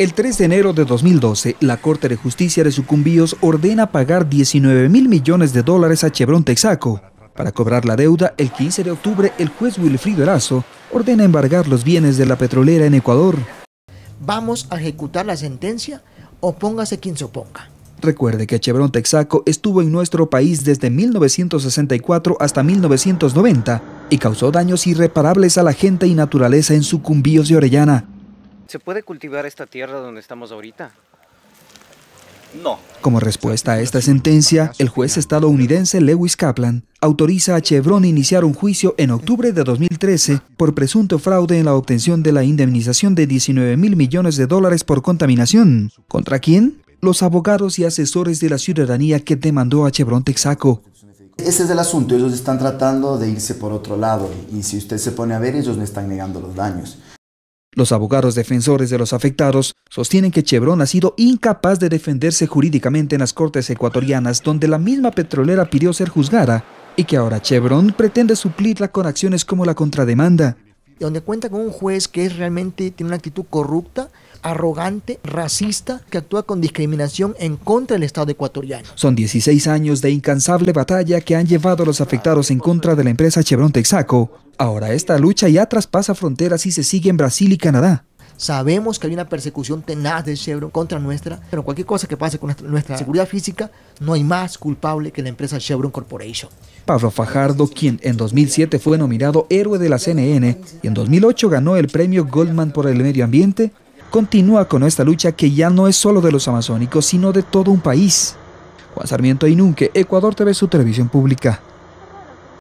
El 3 de enero de 2012, la Corte de Justicia de Sucumbíos ordena pagar 19 mil millones de dólares a Chevron Texaco. Para cobrar la deuda, el 15 de octubre, el juez Wilfrido Erazo ordena embargar los bienes de la petrolera en Ecuador. Vamos a ejecutar la sentencia, o póngase quien se oponga. Recuerde que Chevron Texaco estuvo en nuestro país desde 1964 hasta 1990 y causó daños irreparables a la gente y naturaleza en sucumbíos de Orellana. ¿Se puede cultivar esta tierra donde estamos ahorita? No. Como respuesta a esta sentencia, el juez estadounidense Lewis Kaplan autoriza a Chevron a iniciar un juicio en octubre de 2013 por presunto fraude en la obtención de la indemnización de 19 mil millones de dólares por contaminación. ¿Contra quién? Los abogados y asesores de la ciudadanía que demandó a Chevron Texaco. Ese es el asunto, ellos están tratando de irse por otro lado y si usted se pone a ver, ellos no están negando los daños. Los abogados defensores de los afectados sostienen que Chevron ha sido incapaz de defenderse jurídicamente en las cortes ecuatorianas donde la misma petrolera pidió ser juzgada y que ahora Chevron pretende suplirla con acciones como la contrademanda donde cuenta con un juez que es realmente tiene una actitud corrupta, arrogante, racista, que actúa con discriminación en contra del Estado ecuatoriano. Son 16 años de incansable batalla que han llevado a los afectados en contra de la empresa Chevron Texaco. Ahora esta lucha ya traspasa fronteras y se sigue en Brasil y Canadá. Sabemos que hay una persecución tenaz de Chevron contra nuestra, pero cualquier cosa que pase con nuestra, seguridad física, no hay más culpable que la empresa Chevron Corporation. Pablo Fajardo, quien en 2007 fue nominado héroe de la CNN y en 2008 ganó el premio Goldman por el medio ambiente, continúa con esta lucha que ya no es solo de los amazónicos, sino de todo un país. Juan Sarmiento Inunque, Ecuador TV, su televisión pública.